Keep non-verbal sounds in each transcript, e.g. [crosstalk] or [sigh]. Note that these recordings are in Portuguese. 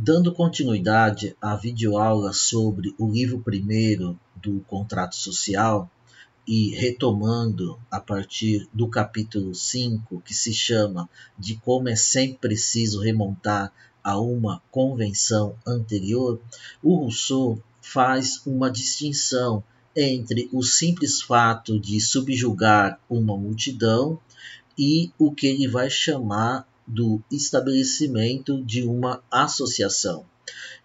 Dando continuidade à videoaula sobre o livro primeiro do contrato social e retomando a partir do capítulo 5, que se chama de como é sempre preciso remontar a uma convenção anterior, o Rousseau faz uma distinção entre o simples fato de subjugar uma multidão e o que ele vai chamar do estabelecimento de uma associação.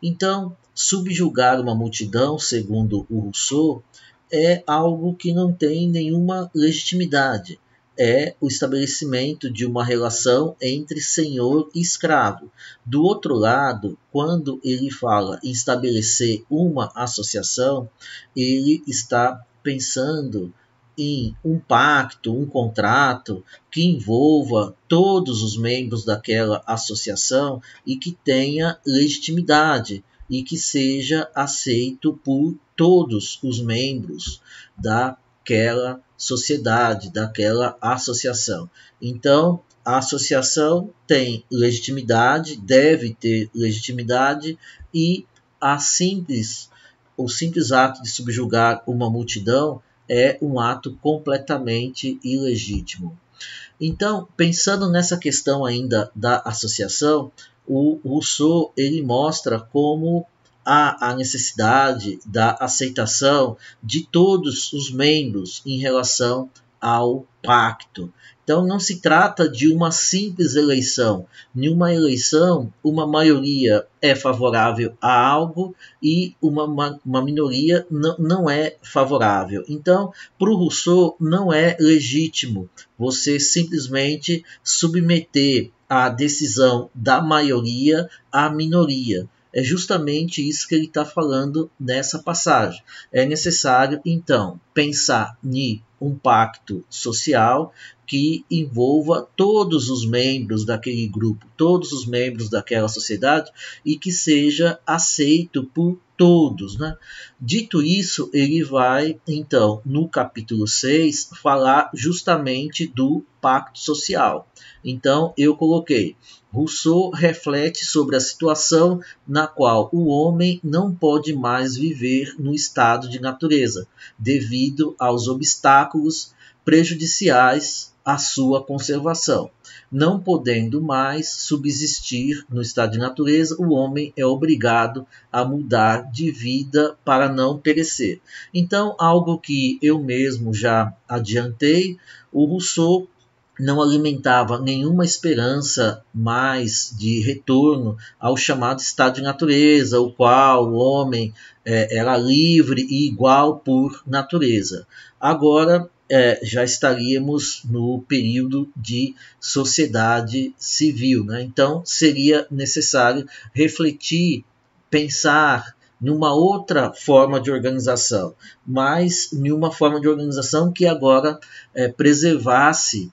Então, subjugar uma multidão, segundo o Rousseau, é algo que não tem nenhuma legitimidade. É o estabelecimento de uma relação entre senhor e escravo. Do outro lado, quando ele fala em estabelecer uma associação, ele está pensando em um pacto, um contrato que envolva todos os membros daquela associação e que tenha legitimidade e que seja aceito por todos os membros daquela sociedade, daquela associação. Então, a associação tem legitimidade, deve ter legitimidade e a simples o simples ato de subjugar uma multidão é um ato completamente ilegítimo. Então, pensando nessa questão ainda da associação, o Rousseau ele mostra como há a necessidade da aceitação de todos os membros em relação ao pacto. Então não se trata de uma simples eleição. Nenhuma eleição, uma maioria é favorável a algo e uma, uma, uma minoria não, não é favorável. Então, para o Rousseau, não é legítimo você simplesmente submeter a decisão da maioria à minoria. É justamente isso que ele está falando nessa passagem. É necessário, então, pensar em um pacto social que envolva todos os membros daquele grupo, todos os membros daquela sociedade e que seja aceito por todos. Né? Dito isso, ele vai, então, no capítulo 6, falar justamente do pacto social. Então, eu coloquei. Rousseau reflete sobre a situação na qual o homem não pode mais viver no estado de natureza, devido devido aos obstáculos prejudiciais à sua conservação. Não podendo mais subsistir no estado de natureza, o homem é obrigado a mudar de vida para não perecer. Então, algo que eu mesmo já adiantei, o Rousseau não alimentava nenhuma esperança mais de retorno ao chamado estado de natureza, o qual o homem é, era livre e igual por natureza. Agora é, já estaríamos no período de sociedade civil, né? então seria necessário refletir, pensar numa outra forma de organização, mas numa forma de organização que agora é, preservasse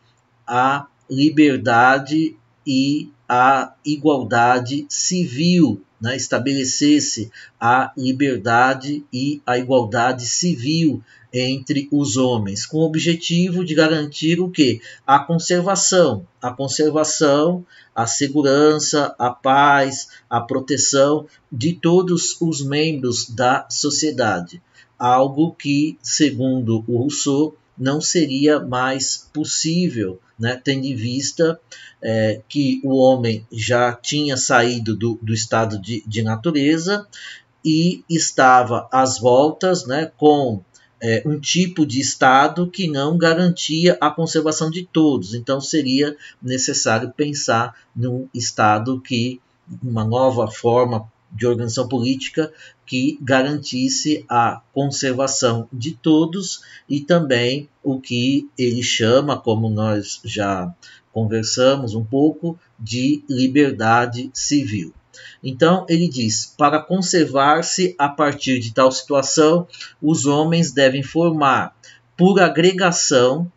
a liberdade e a igualdade civil, né? estabelecesse a liberdade e a igualdade civil entre os homens, com o objetivo de garantir o que? A conservação, a conservação, a segurança, a paz, a proteção de todos os membros da sociedade, algo que, segundo o Rousseau, não seria mais possível né, tendo em vista é, que o homem já tinha saído do, do estado de, de, natureza e estava às voltas né, com é, um tipo de estado que não garantia a conservação de todos. Então seria necessário pensar num estado que uma nova forma de organização política que garantisse a conservação de todos e também o que ele chama, como nós já conversamos um pouco, de liberdade civil. Então ele diz: para conservar-se a partir de tal situação, os homens devem formar, por agregação,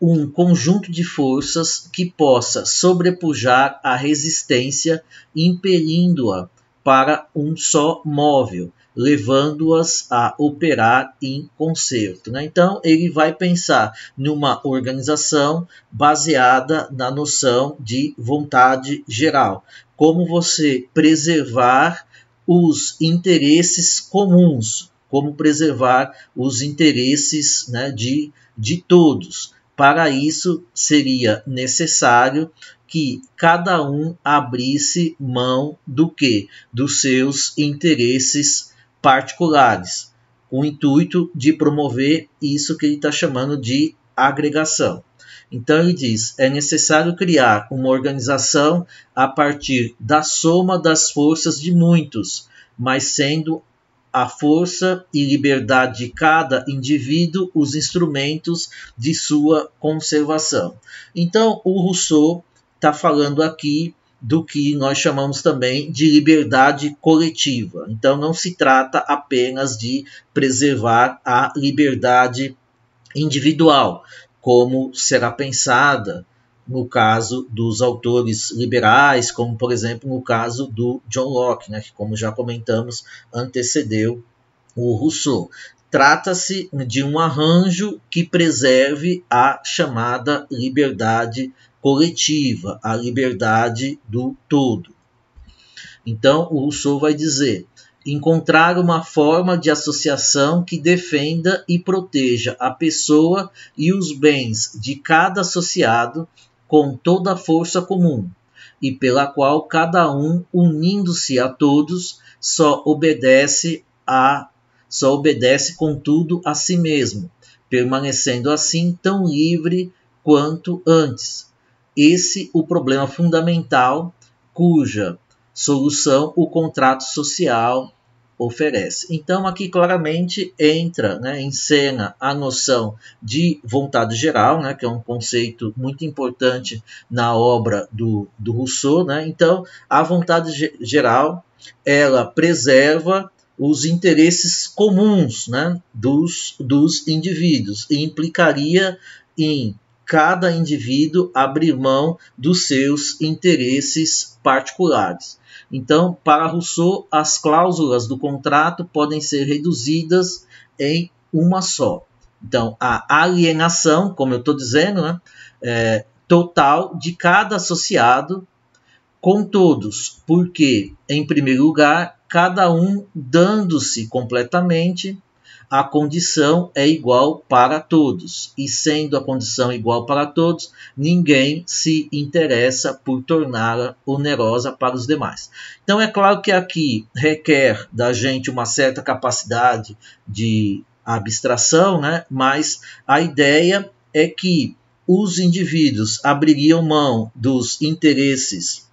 um conjunto de forças que possa sobrepujar a resistência, impelindo-a para um só móvel, levando-as a operar em concerto. Né? Então, ele vai pensar numa organização baseada na noção de vontade geral. Como você preservar os interesses comuns, como preservar os interesses né, de, de todos. Para isso, seria necessário que cada um abrisse mão do que? Dos seus interesses particulares, com o intuito de promover isso que ele está chamando de agregação. Então ele diz: é necessário criar uma organização a partir da soma das forças de muitos, mas sendo a força e liberdade de cada indivíduo os instrumentos de sua conservação. Então, o Rousseau está falando aqui do que nós chamamos também de liberdade coletiva. Então, não se trata apenas de preservar a liberdade individual, como será pensada no caso dos autores liberais, como por exemplo no caso do John Locke, né, que, como já comentamos, antecedeu o Rousseau. Trata-se de um arranjo que preserve a chamada liberdade coletiva, a liberdade do todo. Então, o Rousseau vai dizer: encontrar uma forma de associação que defenda e proteja a pessoa e os bens de cada associado com toda a força comum, e pela qual cada um, unindo-se a todos, só obedece a só obedece contudo a si mesmo, permanecendo assim tão livre quanto antes. Esse o problema fundamental cuja solução o contrato social oferece. Então, aqui claramente entra né, em cena a noção de vontade geral, né, que é um conceito muito importante na obra do, do Rousseau. Né? Então, a vontade geral ela preserva os interesses comuns né, dos, dos indivíduos e implicaria em cada indivíduo abrir mão dos seus interesses particulares. Então, para Rousseau, as cláusulas do contrato podem ser reduzidas em uma só. Então, a alienação, como eu estou dizendo, né, é, total de cada associado com todos, porque, em primeiro lugar, cada um dando-se completamente a condição é igual para todos, e sendo a condição igual para todos, ninguém se interessa por torná-la onerosa para os demais. Então, é claro que aqui requer da gente uma certa capacidade de abstração, né? mas a ideia é que os indivíduos abririam mão dos interesses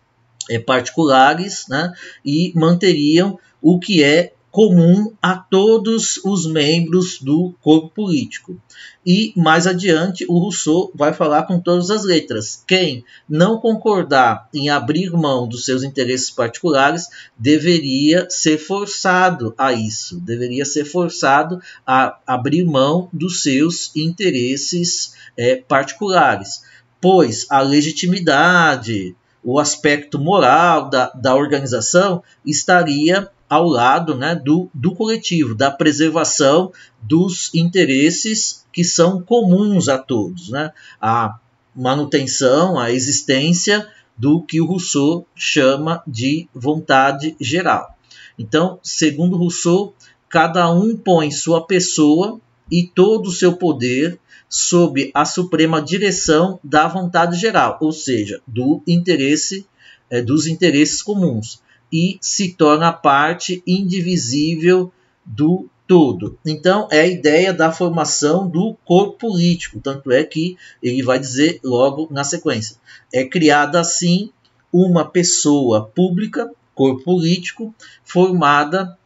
eh, particulares né? e manteriam o que é comum a todos os membros do corpo político. E mais adiante, o Rousseau vai falar com todas as letras. Quem não concordar em abrir mão dos seus interesses particulares deveria ser forçado a isso, deveria ser forçado a abrir mão dos seus interesses é, particulares, pois a legitimidade, o aspecto moral da, da organização estaria ao lado né, do, do coletivo, da preservação dos interesses que são comuns a todos. Né? A manutenção, a existência do que o Rousseau chama de vontade geral. Então, segundo Rousseau, cada um põe sua pessoa e todo o seu poder sob a suprema direção da vontade geral, ou seja, do interesse é, dos interesses comuns e se torna parte indivisível do todo. Então é a ideia da formação do corpo político, tanto é que ele vai dizer logo na sequência. É criada assim uma pessoa pública, corpo político, formada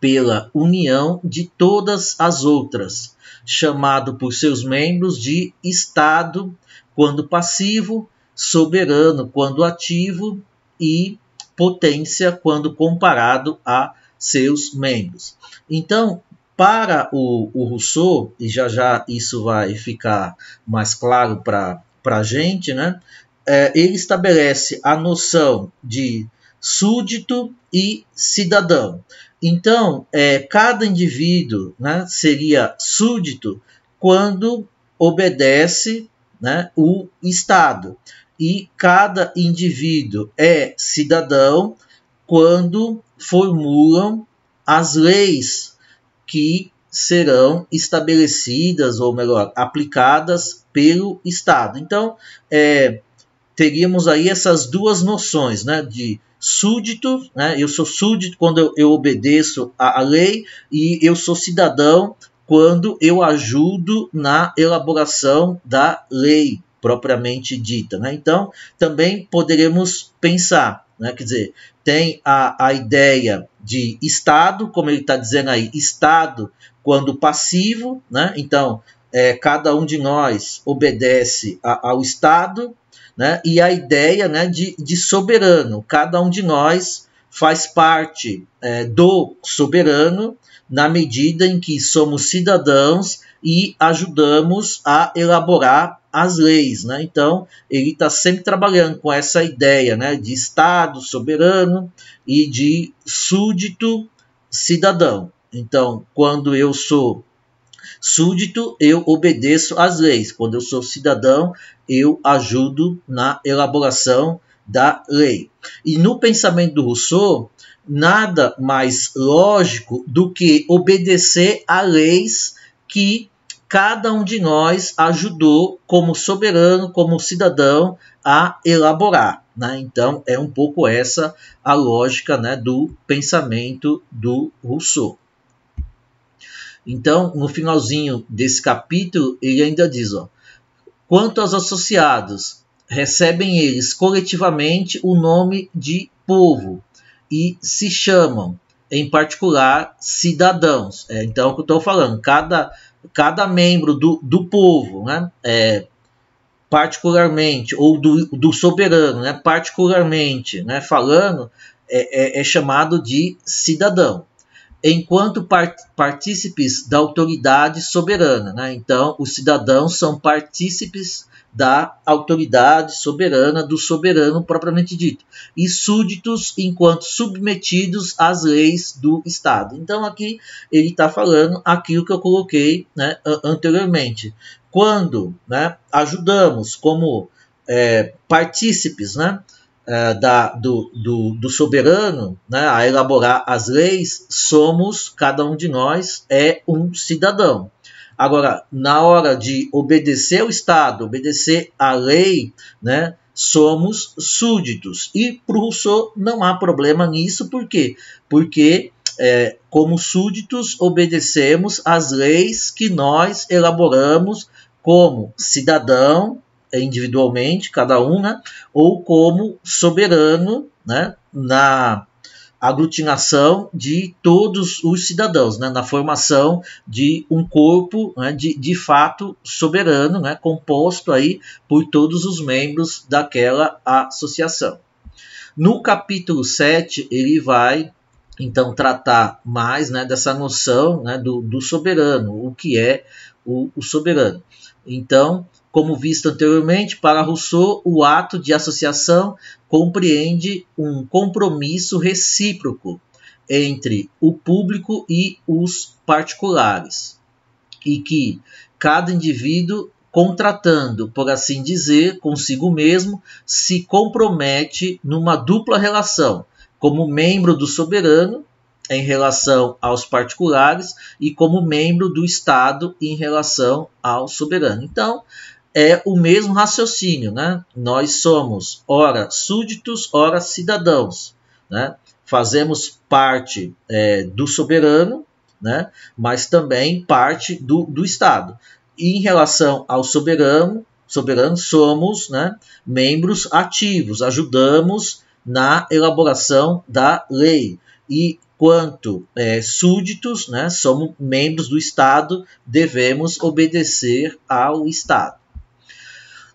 pela união de todas as outras, chamado por seus membros de Estado, quando passivo, soberano, quando ativo e potência quando comparado a seus membros. Então, para o, o Rousseau, e já já isso vai ficar mais claro para a gente, né? É, ele estabelece a noção de súdito e cidadão. Então, é, cada indivíduo né, seria súdito quando obedece né, o Estado e cada indivíduo é cidadão quando formulam as leis que serão estabelecidas, ou melhor, aplicadas pelo Estado. Então, é, teríamos aí essas duas noções, né, de súdito, né, eu sou súdito quando eu, eu obedeço à lei, e eu sou cidadão quando eu ajudo na elaboração da lei propriamente dita. Né? Então, também poderemos pensar, né? quer dizer, tem a, a ideia de Estado, como ele está dizendo aí, Estado quando passivo, né? então é, cada um de nós obedece a, ao Estado, né? e a ideia né, de, de soberano, cada um de nós faz parte é, do soberano na medida em que somos cidadãos e ajudamos a elaborar as leis. Né? Então, ele está sempre trabalhando com essa ideia né, de Estado soberano e de súdito cidadão. Então, quando eu sou súdito, eu obedeço às leis. Quando eu sou cidadão, eu ajudo na elaboração da lei. E no pensamento do Rousseau, nada mais lógico do que obedecer a leis que cada um de nós ajudou como soberano, como cidadão a elaborar. Né? Então é um pouco essa a lógica né, do pensamento do Rousseau. Então, no finalzinho desse capítulo, ele ainda diz: ó, quanto aos associados, recebem eles coletivamente o nome de povo, e se chamam, em particular, cidadãos. É, então, é o que eu estou falando, cada, cada membro do, do povo, né? É, particularmente, ou do, do soberano, né? particularmente né? falando, é, é, é chamado de cidadão, enquanto partícipes da autoridade soberana. Né? Então, os cidadãos são partícipes da autoridade soberana, do soberano propriamente dito, e súditos enquanto submetidos às leis do Estado. Então aqui ele está falando aquilo que eu coloquei né, anteriormente. Quando né, ajudamos como é, partícipes né, é, da, do, do, do soberano né, a elaborar as leis, somos, cada um de nós é um cidadão. Agora, na hora de obedecer ao Estado, obedecer à lei, né, somos súditos. E para o Rousseau não há problema nisso, por quê? Porque, é, como súditos, obedecemos às leis que nós elaboramos como cidadão, individualmente, cada um, né, ou como soberano, né, na aglutinação de todos os cidadãos, né, na formação de um corpo né, de, de fato soberano, né, composto aí por todos os membros daquela associação. No capítulo 7, ele vai então tratar mais né, dessa noção né, do, do soberano, o que é o, o soberano. Então, como visto anteriormente, para Rousseau, o ato de associação compreende um compromisso recíproco entre o público e os particulares, e que cada indivíduo, contratando, por assim dizer, consigo mesmo, se compromete numa dupla relação, como membro do soberano em relação aos particulares e como membro do Estado em relação ao soberano. Então, é o mesmo raciocínio, né? Nós somos ora súditos, ora cidadãos, né? Fazemos parte é, do soberano, né? Mas também parte do, do Estado. E em relação ao soberano, soberano somos, né? Membros ativos, ajudamos na elaboração da lei, e quanto é, súditos, né, somos membros do Estado, devemos obedecer ao Estado.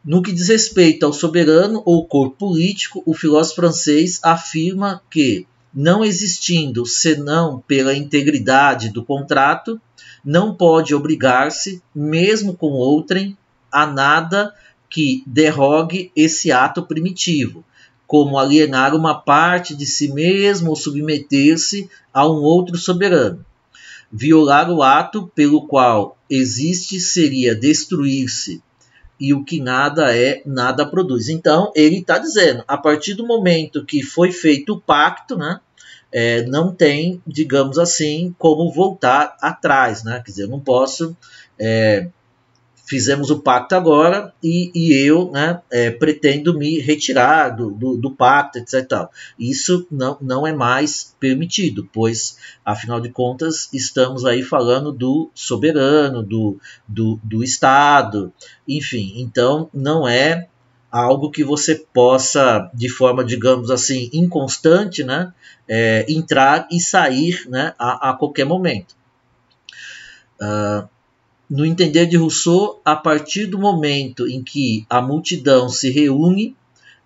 No que diz respeito ao soberano ou corpo político, o filósofo francês afirma que, não existindo senão pela integridade do contrato, não pode obrigar-se, mesmo com outrem, a nada que derrogue esse ato primitivo, como alienar uma parte de si mesmo ou submeter-se a um outro soberano. Violar o ato pelo qual existe seria destruir-se, e o que nada é, nada produz. Então, ele está dizendo: a partir do momento que foi feito o pacto, né, é, não tem, digamos assim, como voltar atrás. Né? Quer dizer, eu não posso. É, fizemos o pacto agora e, e eu né, é, pretendo me retirar do, do, do pacto, etc. Tal. Isso não, não é mais permitido, pois, afinal de contas, estamos aí falando do soberano, do, do, do Estado, enfim, então não é algo que você possa, de forma, digamos assim, inconstante, né, é, entrar e sair né, a, a qualquer momento. Uh, no entender de Rousseau, a partir do momento em que a multidão se reúne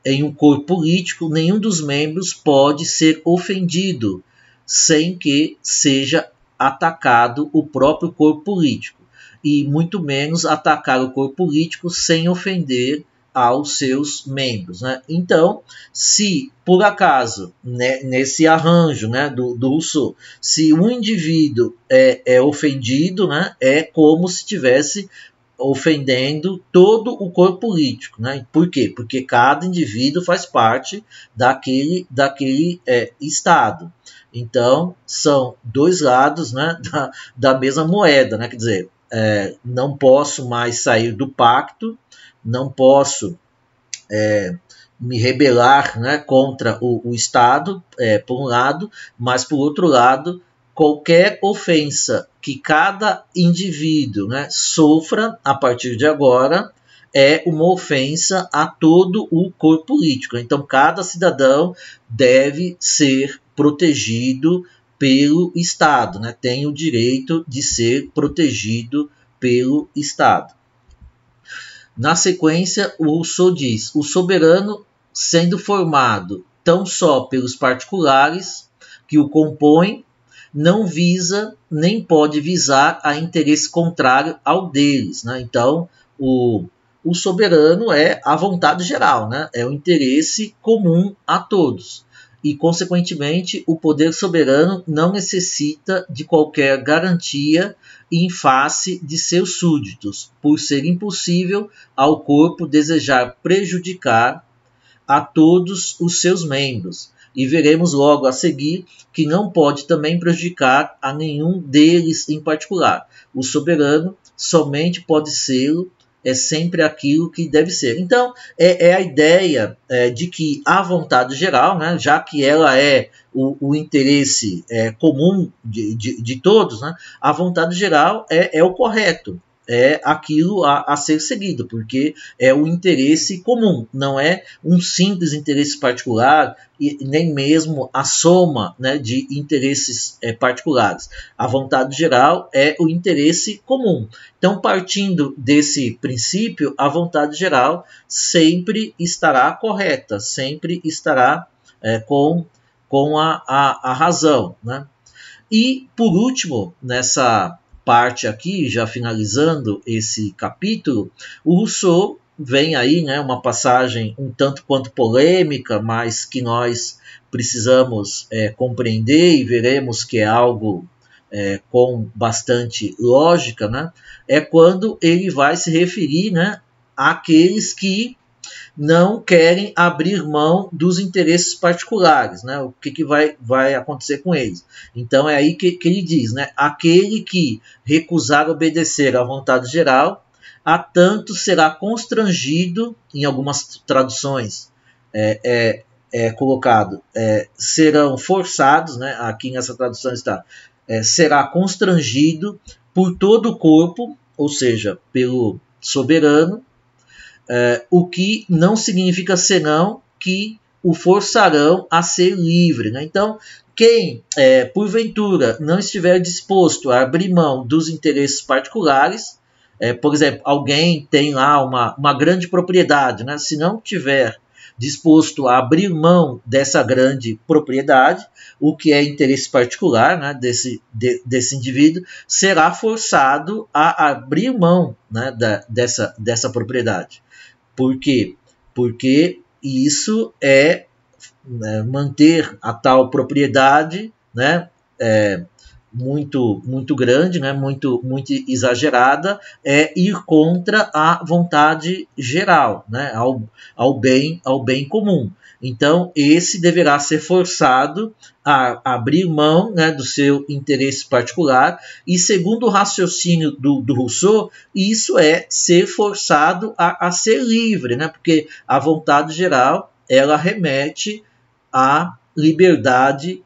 em um corpo político, nenhum dos membros pode ser ofendido sem que seja atacado o próprio corpo político, e muito menos atacar o corpo político sem ofender aos seus membros. Né? Então, se por acaso, né, nesse arranjo né, do, do Rousseau, se um indivíduo é, é ofendido, né, é como se tivesse ofendendo todo o corpo político, né? Por quê? Porque cada indivíduo faz parte daquele, daquele é, estado. Então são dois lados, né, [laughs] da, da mesma moeda, né? Quer dizer, é, não posso mais sair do pacto não posso é, me rebelar né, contra o, o Estado, é, por um lado, mas por outro lado, qualquer ofensa que cada indivíduo né, sofra a partir de agora é uma ofensa a todo o corpo político. Então, cada cidadão deve ser protegido pelo Estado, né? tem o direito de ser protegido pelo Estado. Na sequência, o Rousseau diz: o soberano, sendo formado tão só pelos particulares que o compõem, não visa nem pode visar a interesse contrário ao deles. Né? Então, o, o soberano é a vontade geral, né? é o interesse comum a todos. E, consequentemente, o poder soberano não necessita de qualquer garantia em face de seus súditos, por ser impossível ao corpo desejar prejudicar a todos os seus membros. E veremos logo a seguir que não pode também prejudicar a nenhum deles em particular. O soberano somente pode ser é sempre aquilo que deve ser. Então, é, é a ideia é, de que a vontade geral, né, já que ela é o, o interesse é, comum de, de, de todos, né, a vontade geral é, é o correto é aquilo a, a, ser seguido, porque é o interesse comum, não é um simples interesse particular e nem mesmo a soma né, de interesses é, particulares. A vontade geral é o interesse comum. Então, partindo desse princípio, a vontade geral sempre estará correta, sempre estará é, com, com a, a, a razão. Né? E, por último, nessa parte aqui, já finalizando esse capítulo, o Rousseau vem aí né, uma passagem um tanto quanto polêmica, mas que nós precisamos é, compreender e veremos que é algo é, com bastante lógica, né, é quando ele vai se referir né, àqueles que não querem abrir mão dos interesses particulares, né? O que, que vai, vai acontecer com eles? Então é aí que, que ele diz, né? Aquele que recusar obedecer à vontade geral, a tanto será constrangido, em algumas traduções é, é, é colocado, é, serão forçados, né? Aqui nessa tradução está, é, será constrangido por todo o corpo, ou seja, pelo soberano, é, o que não significa senão que o forçarão a ser livre. Né? Então, quem, é, porventura, não estiver disposto a abrir mão dos interesses particulares, é, por exemplo, alguém tem lá uma, uma grande propriedade, né? se não tiver disposto a abrir mão dessa grande propriedade, o que é interesse particular né, desse, de, desse indivíduo, será forçado a abrir mão né, da, dessa, dessa propriedade. Por quê? Porque isso é né, manter a tal propriedade, né? É, muito muito grande, né, muito muito exagerada, é ir contra a vontade geral, né, ao, ao bem ao bem comum. Então esse deverá ser forçado a abrir mão né, do seu interesse particular e segundo o raciocínio do, do Rousseau isso é ser forçado a, a ser livre, né, porque a vontade geral ela remete à liberdade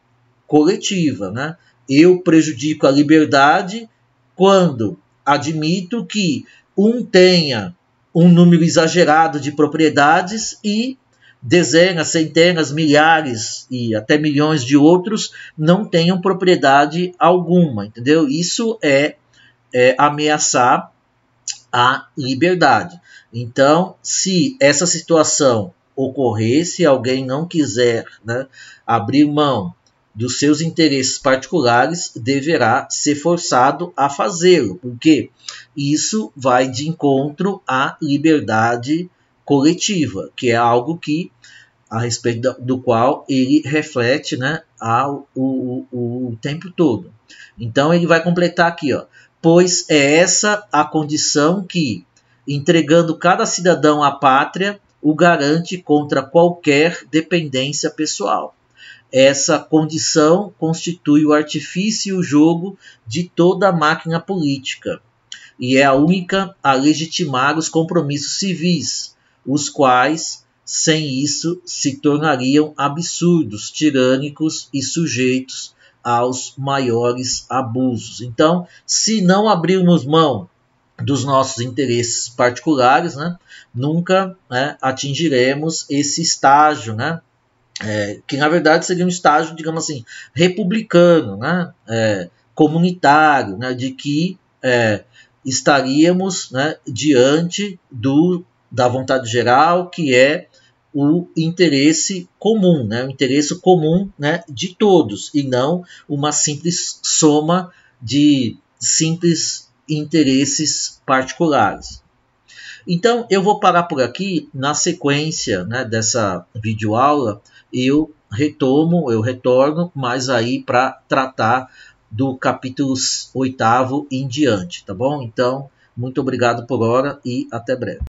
coletiva, né? Eu prejudico a liberdade quando admito que um tenha um número exagerado de propriedades e dezenas, centenas, milhares e até milhões de outros não tenham propriedade alguma, entendeu? Isso é, é ameaçar a liberdade. Então, se essa situação ocorrer, se alguém não quiser né, abrir mão dos seus interesses particulares deverá ser forçado a fazê-lo, porque isso vai de encontro à liberdade coletiva, que é algo que a respeito do qual ele reflete né, ao, o, o, o tempo todo. Então ele vai completar aqui, ó, pois é essa a condição que, entregando cada cidadão à pátria, o garante contra qualquer dependência pessoal. Essa condição constitui o artifício e o jogo de toda a máquina política, e é a única a legitimar os compromissos civis, os quais, sem isso, se tornariam absurdos, tirânicos e sujeitos aos maiores abusos. Então, se não abrirmos mão dos nossos interesses particulares, né, nunca né, atingiremos esse estágio né, é, que na verdade seria um estágio, digamos assim, republicano, né? É, comunitário, né? de que é, estaríamos né? diante do, da vontade geral, que é o interesse comum, né? o interesse comum né? de todos, e não uma simples soma de simples interesses particulares. Então, eu vou parar por aqui, na sequência né, dessa videoaula, eu retomo, eu retorno, mas aí para tratar do capítulo 8 em diante, tá bom? Então, muito obrigado por hora e até breve.